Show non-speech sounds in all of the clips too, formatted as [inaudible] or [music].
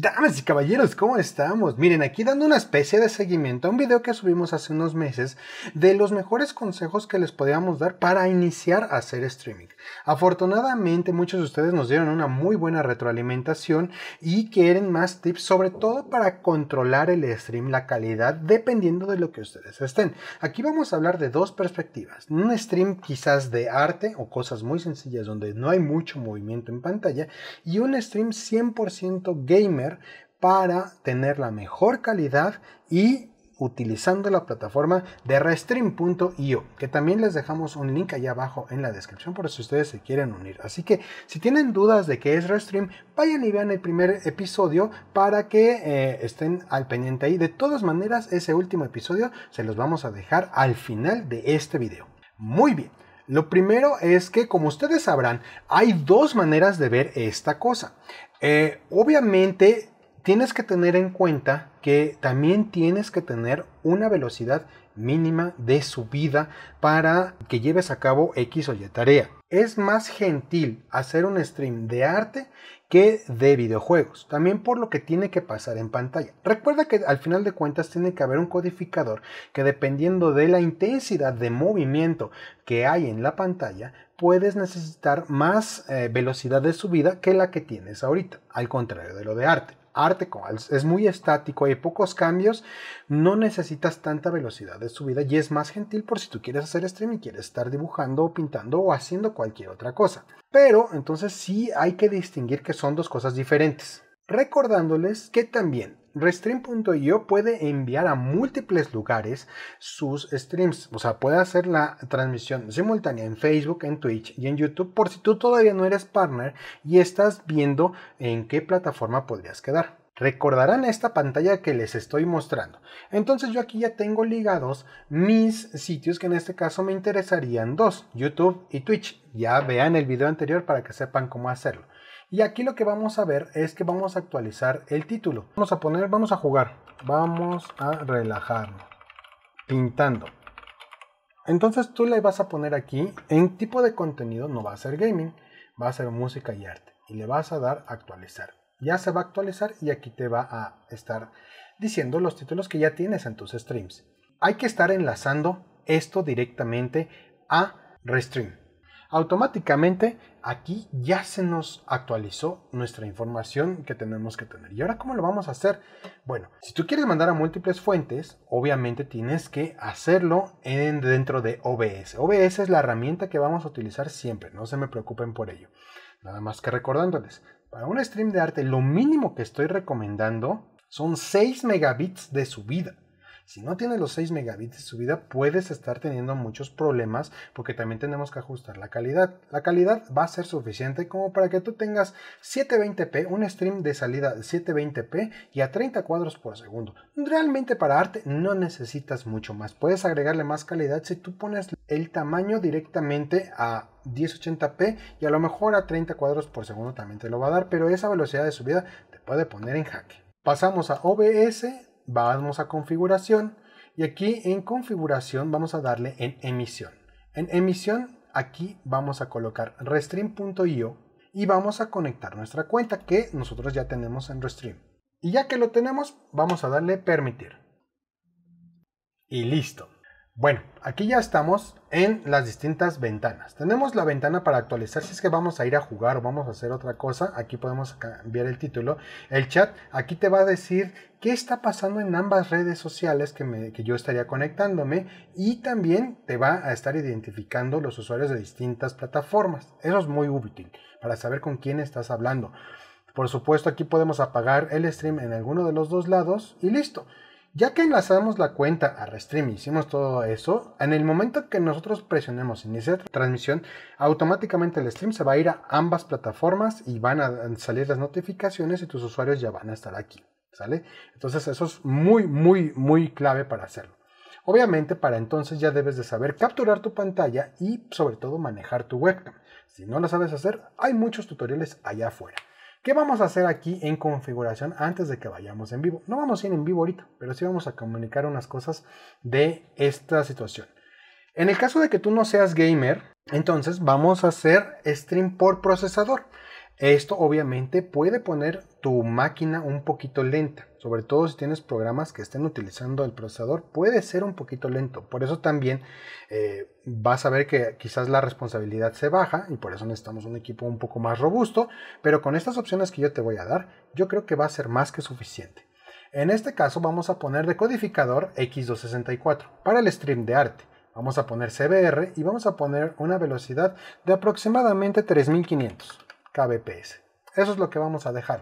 Damas y caballeros, ¿cómo estamos? Miren, aquí dando una especie de seguimiento a un video que subimos hace unos meses de los mejores consejos que les podíamos dar para iniciar a hacer streaming. Afortunadamente, muchos de ustedes nos dieron una muy buena retroalimentación y quieren más tips, sobre todo para controlar el stream, la calidad, dependiendo de lo que ustedes estén. Aquí vamos a hablar de dos perspectivas. Un stream quizás de arte o cosas muy sencillas donde no hay mucho movimiento en pantalla y un stream 100% gamer para tener la mejor calidad y utilizando la plataforma de Restream.io, que también les dejamos un link allá abajo en la descripción por si ustedes se quieren unir. Así que si tienen dudas de qué es Restream, vayan y vean el primer episodio para que eh, estén al pendiente ahí. De todas maneras, ese último episodio se los vamos a dejar al final de este video. Muy bien. Lo primero es que, como ustedes sabrán, hay dos maneras de ver esta cosa. Eh, obviamente tienes que tener en cuenta que también tienes que tener una velocidad mínima de subida para que lleves a cabo X o Y tarea. Es más gentil hacer un stream de arte que de videojuegos, también por lo que tiene que pasar en pantalla. Recuerda que al final de cuentas tiene que haber un codificador que dependiendo de la intensidad de movimiento que hay en la pantalla puedes necesitar más eh, velocidad de subida que la que tienes ahorita, al contrario de lo de arte. Arte es muy estático, hay pocos cambios, no necesitas tanta velocidad de subida y es más gentil por si tú quieres hacer streaming, y quieres estar dibujando o pintando o haciendo cualquier otra cosa. Pero entonces sí hay que distinguir que son dos cosas diferentes recordándoles que también Restream.io puede enviar a múltiples lugares sus streams, o sea, puede hacer la transmisión simultánea en Facebook, en Twitch y en YouTube por si tú todavía no eres partner y estás viendo en qué plataforma podrías quedar. Recordarán esta pantalla que les estoy mostrando. Entonces yo aquí ya tengo ligados mis sitios que en este caso me interesarían dos, YouTube y Twitch. Ya vean el video anterior para que sepan cómo hacerlo. Y aquí lo que vamos a ver es que vamos a actualizar el título. Vamos a poner, vamos a jugar, vamos a relajarnos, pintando. Entonces tú le vas a poner aquí, en tipo de contenido no va a ser gaming, va a ser música y arte. Y le vas a dar actualizar ya se va a actualizar y aquí te va a estar diciendo los títulos que ya tienes en tus streams. Hay que estar enlazando esto directamente a Restream. Automáticamente aquí ya se nos actualizó nuestra información que tenemos que tener. ¿Y ahora cómo lo vamos a hacer? Bueno, si tú quieres mandar a múltiples fuentes, obviamente tienes que hacerlo dentro de OBS. OBS es la herramienta que vamos a utilizar siempre, no se me preocupen por ello. Nada más que recordándoles, para un stream de arte, lo mínimo que estoy recomendando son 6 megabits de subida. Si no tienes los 6 megabits de subida, puedes estar teniendo muchos problemas porque también tenemos que ajustar la calidad. La calidad va a ser suficiente como para que tú tengas 720p, un stream de salida de 720p y a 30 cuadros por segundo. Realmente para arte no necesitas mucho más. Puedes agregarle más calidad si tú pones el tamaño directamente a 1080p y a lo mejor a 30 cuadros por segundo también te lo va a dar, pero esa velocidad de subida te puede poner en jaque. Pasamos a OBS, vamos a configuración y aquí en configuración vamos a darle en emisión. En emisión aquí vamos a colocar restream.io y vamos a conectar nuestra cuenta que nosotros ya tenemos en Restream. Y ya que lo tenemos, vamos a darle permitir. Y listo. Bueno, aquí ya estamos en las distintas ventanas. Tenemos la ventana para actualizar si es que vamos a ir a jugar o vamos a hacer otra cosa. Aquí podemos cambiar el título. El chat aquí te va a decir qué está pasando en ambas redes sociales que, yo estaría conectándome y también te va a estar identificando los usuarios de distintas plataformas. Eso es muy útil para saber con quién estás hablando. Por supuesto, aquí podemos apagar el stream en alguno de los dos lados y listo. Ya que enlazamos la cuenta a Restream y hicimos todo eso, en el momento que nosotros presionemos iniciar transmisión, automáticamente el stream se va a ir a ambas plataformas y van a salir las notificaciones y tus usuarios ya van a estar aquí, ¿sale? Entonces eso es muy, muy, muy clave para hacerlo. Obviamente para entonces ya debes de saber capturar tu pantalla y sobre todo manejar tu webcam. Si no lo sabes hacer, hay muchos tutoriales allá afuera. ¿Qué vamos a hacer aquí en configuración antes de que vayamos en vivo? No vamos a ir en vivo ahorita, pero sí vamos a comunicar unas cosas de esta situación. En el caso de que tú no seas gamer, entonces vamos a hacer stream por procesador. Esto obviamente puede poner tu máquina un poquito lenta, sobre todo si tienes programas que estén utilizando el procesador, puede ser un poquito lento. Por eso también eh, vas a ver que quizás la responsabilidad se baja y por eso necesitamos un equipo un poco más robusto, pero con estas opciones que yo te voy a dar, yo creo que va a ser más que suficiente. En este caso vamos a poner decodificador X264 para el stream de arte. Vamos a poner CBR y vamos a poner una velocidad de aproximadamente 3500 kbps. Eso es lo que vamos a dejar.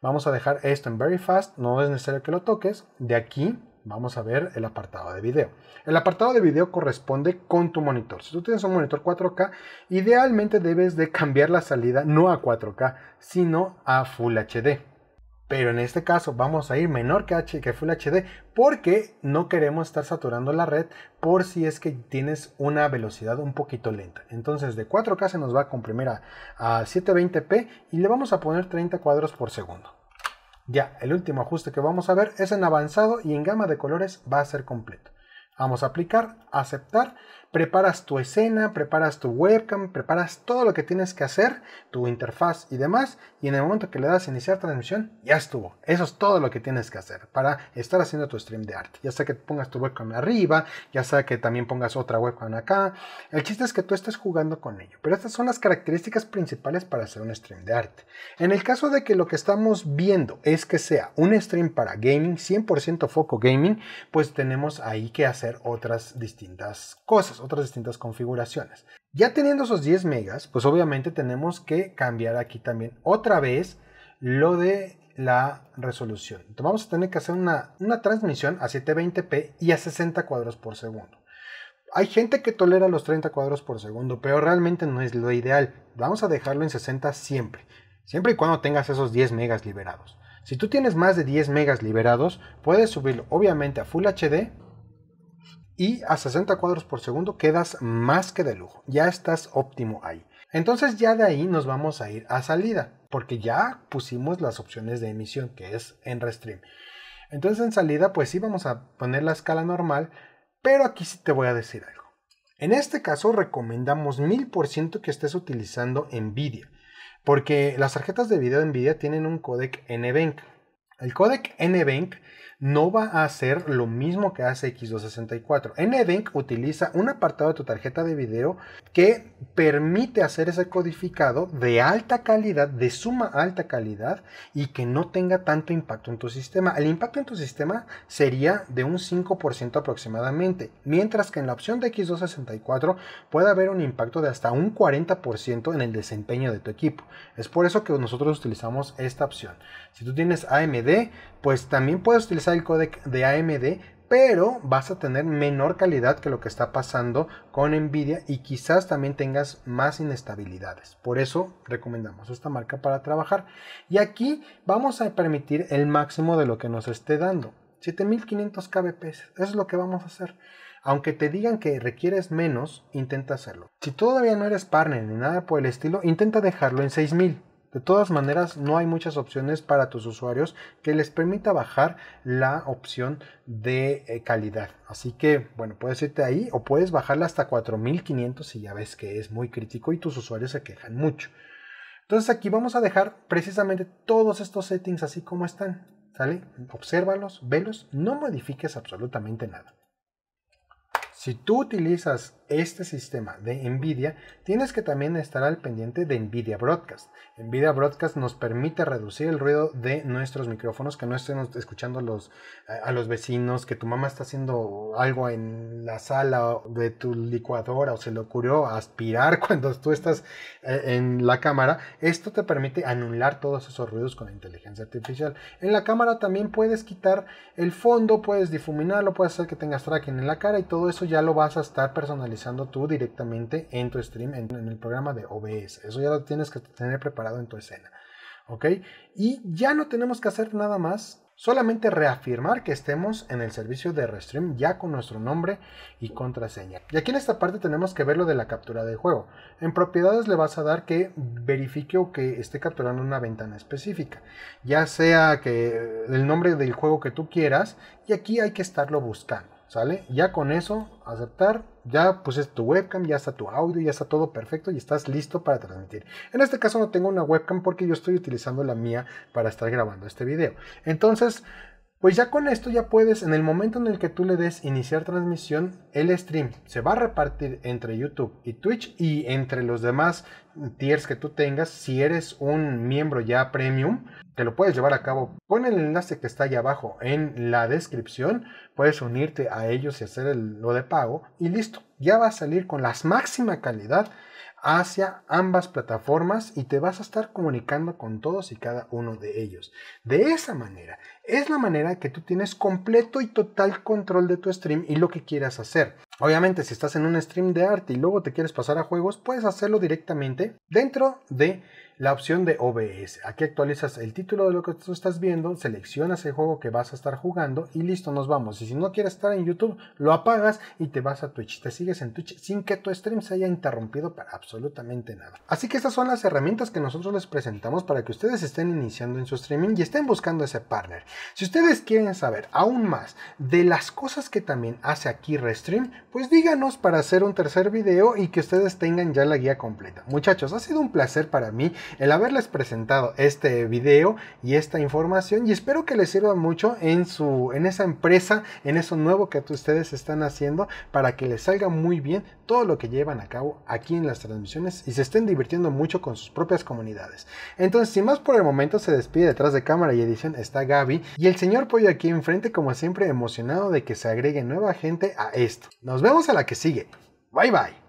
Vamos a dejar esto en Very Fast, no es necesario que lo toques. De aquí vamos a ver el apartado de video. El apartado de video corresponde con tu monitor. Si tú tienes un monitor 4K, idealmente debes de cambiar la salida no a 4K, sino a Full HD. Pero en este caso vamos a ir menor que, H, que Full HD porque no queremos estar saturando la red por si es que tienes una velocidad un poquito lenta. Entonces de 4K se nos va a comprimir a, a 720p y le vamos a poner 30 cuadros por segundo. Ya, el último ajuste que vamos a ver es en avanzado y en gama de colores va a ser completo. Vamos a aplicar, aceptar preparas tu escena, preparas tu webcam, preparas todo lo que tienes que hacer, tu interfaz y demás, y en el momento que le das a iniciar transmisión, ya estuvo. Eso es todo lo que tienes que hacer para estar haciendo tu stream de arte. Ya sea que pongas tu webcam arriba, ya sea que también pongas otra webcam acá. El chiste es que tú estés jugando con ello. Pero estas son las características principales para hacer un stream de arte. En el caso de que lo que estamos viendo es que sea un stream para gaming, 100% foco gaming, pues tenemos ahí que hacer otras distintas cosas otras distintas configuraciones. Ya teniendo esos 10 megas, pues obviamente tenemos que cambiar aquí también otra vez lo de la resolución. Entonces vamos a tener que hacer una, una transmisión a 720p y a 60 cuadros por segundo. Hay gente que tolera los 30 cuadros por segundo, pero realmente no es lo ideal. Vamos a dejarlo en 60 siempre, siempre y cuando tengas esos 10 megas liberados. Si tú tienes más de 10 megas liberados, puedes subirlo obviamente a Full HD y a 60 cuadros por segundo quedas más que de lujo, ya estás óptimo ahí. Entonces ya de ahí nos vamos a ir a salida, porque ya pusimos las opciones de emisión, que es en Restream. Entonces en salida pues sí vamos a poner la escala normal, pero aquí sí te voy a decir algo. En este caso recomendamos 1000% que estés utilizando Nvidia, porque las tarjetas de video de Nvidia tienen un codec NVENC El codec NVENC no va a hacer lo mismo que hace X264. en NVENC utiliza un apartado de tu tarjeta de video que permite hacer ese codificado de alta calidad, de suma alta calidad y que no tenga tanto impacto en tu sistema. El impacto en tu sistema sería de un 5% aproximadamente, mientras que en la opción de X264 puede haber un impacto de hasta un 40% en el desempeño de tu equipo. Es por eso que nosotros utilizamos esta opción. Si tú tienes AMD, pues también puedes utilizar el codec de AMD, pero vas a tener menor calidad que lo que está pasando con Nvidia y quizás también tengas más inestabilidades. Por eso recomendamos esta marca para trabajar. Y aquí vamos a permitir el máximo de lo que nos esté dando. 7500 kbps, eso es lo que vamos a hacer. Aunque te digan que requieres menos, intenta hacerlo. Si todavía no eres partner ni nada por el estilo, intenta dejarlo en 6000 de todas maneras, no hay muchas opciones para tus usuarios que les permita bajar la opción de eh, calidad. Así que, bueno, puedes irte ahí o puedes bajarla hasta 4500 si ya ves que es muy crítico y tus usuarios se quejan mucho. Entonces aquí vamos a dejar precisamente todos estos settings así como están. ¿Sale? Obsérvalos, velos, no modifiques absolutamente nada. Si tú utilizas este sistema de NVIDIA, tienes que también estar al pendiente de NVIDIA Broadcast. NVIDIA Broadcast nos permite reducir el ruido de nuestros micrófonos, que no estén escuchando a los vecinos, que tu mamá está haciendo algo en la sala de tu licuadora o se le ocurrió aspirar [laughs] cuando tú estás eh, en la cámara. Esto te permite anular todos esos ruidos con inteligencia artificial. En la cámara también puedes quitar el fondo, puedes difuminarlo, puedes hacer que tengas tracking en la cara y todo eso ya lo vas a estar personalizando tú directamente en tu stream, en, en, el programa de OBS. Eso ya lo tienes que tener preparado en tu escena. ¿Ok? Y ya no tenemos que hacer nada más. Solamente reafirmar que estemos en el servicio de Restream ya con nuestro nombre y contraseña. Y aquí en esta parte tenemos que ver lo de la captura del juego. En propiedades le vas a dar que verifique o que esté capturando una ventana específica. Ya sea que eh, el nombre del juego que tú quieras. Y aquí hay que estarlo buscando. ¿Sale? Ya con eso, aceptar ya pues tu webcam, ya está tu audio, ya está todo perfecto y estás listo para transmitir. En este caso no tengo una webcam porque yo estoy utilizando la mía para estar grabando este video. Entonces, pues ya con esto ya puedes, en el momento en el que tú le des iniciar transmisión, el stream se va a repartir entre YouTube y Twitch y entre los demás tiers que tú tengas. Si eres un miembro ya premium, te lo puedes llevar a cabo con el enlace que está ahí abajo en la descripción. Puedes unirte a ellos y hacer lo de pago y listo. Ya va a salir con la máxima calidad hacia ambas plataformas y te vas a estar comunicando con todos y cada uno de ellos. De esa manera, es la manera que tú tienes completo y total control de tu stream y lo que quieras hacer. Obviamente, si estás en un stream de arte y luego te quieres pasar a juegos, puedes hacerlo directamente dentro de la opción de OBS. Aquí actualizas el título de lo que tú estás viendo, seleccionas el juego que vas a estar jugando y listo, nos vamos. Y si no quieres estar en YouTube, lo apagas y te vas a Twitch. Te sigues en Twitch sin que tu stream se haya interrumpido para absolutamente nada. Así que estas son las herramientas que nosotros les presentamos para que ustedes estén iniciando en su streaming y estén buscando ese partner. Si ustedes quieren saber aún más de las cosas que también hace aquí Restream, pues díganos para hacer un tercer video y que ustedes tengan ya la guía completa. Muchachos, ha sido un placer para mí el haberles presentado este video y esta información y espero que les sirva mucho en, su, en esa empresa, en eso nuevo que ustedes están haciendo para que les salga muy bien todo lo que llevan a cabo aquí en las transmisiones y se estén divirtiendo mucho con sus propias comunidades. Entonces, sin más por el momento, se despide detrás de cámara y edición está Gaby y el señor Pollo aquí enfrente como siempre emocionado de que se agregue nueva gente a esto. Nos vemos a la que sigue. Bye bye.